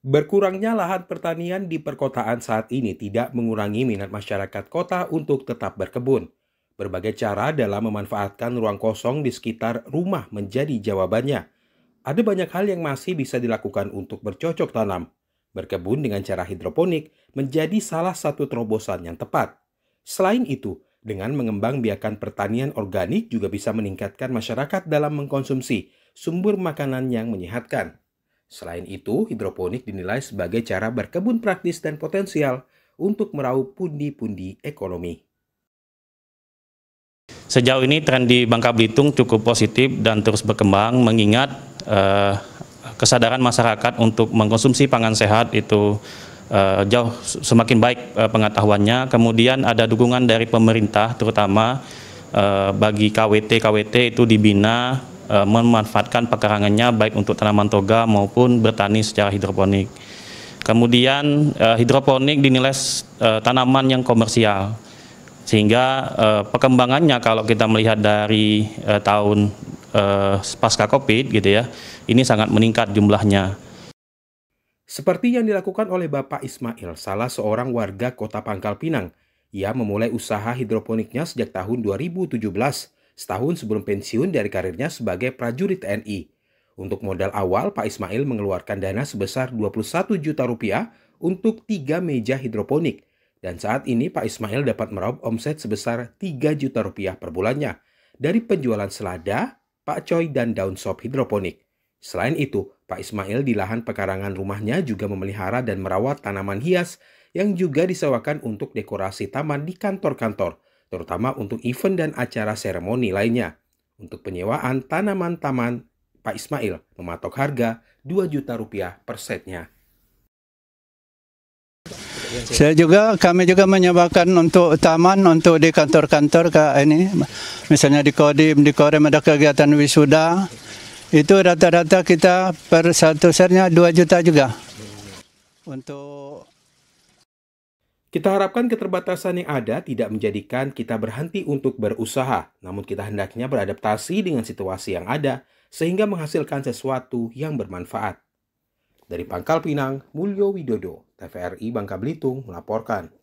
Berkurangnya lahan pertanian di perkotaan saat ini tidak mengurangi minat masyarakat kota untuk tetap berkebun. Berbagai cara dalam memanfaatkan ruang kosong di sekitar rumah menjadi jawabannya. Ada banyak hal yang masih bisa dilakukan untuk bercocok tanam. Berkebun dengan cara hidroponik menjadi salah satu terobosan yang tepat. Selain itu, dengan mengembang biakan pertanian organik juga bisa meningkatkan masyarakat dalam mengkonsumsi sumber makanan yang menyehatkan. Selain itu, hidroponik dinilai sebagai cara berkebun praktis dan potensial untuk meraup pundi-pundi ekonomi. Sejauh ini tren di Bangka Belitung cukup positif dan terus berkembang mengingat eh, kesadaran masyarakat untuk mengkonsumsi pangan sehat itu eh, jauh semakin baik eh, pengetahuannya. Kemudian ada dukungan dari pemerintah terutama eh, bagi KWT KWT itu dibina uh, memanfaatkan pekarangannya baik untuk tanaman toga maupun bertani secara hidroponik. Kemudian uh, hidroponik dinilai uh, tanaman yang komersial sehingga uh, perkembangannya kalau kita melihat dari uh, tahun uh, pasca Covid gitu ya, ini sangat meningkat jumlahnya. Seperti yang dilakukan oleh Bapak Ismail, salah seorang warga Kota Pangkal Pinang. Ia memulai usaha hidroponiknya sejak tahun 2017 setahun sebelum pensiun dari karirnya sebagai prajurit TNI. Untuk modal awal, Pak Ismail mengeluarkan dana sebesar 21 juta rupiah untuk tiga meja hidroponik. Dan saat ini Pak Ismail dapat meraup omset sebesar 3 juta rupiah per bulannya dari penjualan selada, Pak Coy, dan daun sop hidroponik. Selain itu, Pak Ismail di lahan pekarangan rumahnya juga memelihara dan merawat tanaman hias yang juga disewakan untuk dekorasi taman di kantor-kantor terutama untuk event dan acara seremoni lainnya. Untuk penyewaan tanaman taman, Pak Ismail mematok harga 2 juta rupiah per setnya. Saya juga kami juga menyewakan untuk taman untuk di kantor-kantor ke ini misalnya di Kodim di Korem ada kegiatan wisuda itu rata-rata kita per satu setnya 2 juta juga untuk kita harapkan keterbatasan yang ada tidak menjadikan kita berhenti untuk berusaha, namun kita hendaknya beradaptasi dengan situasi yang ada sehingga menghasilkan sesuatu yang bermanfaat. Dari Pangkal Pinang, Mulyo Widodo, TVRI Bangka Belitung melaporkan.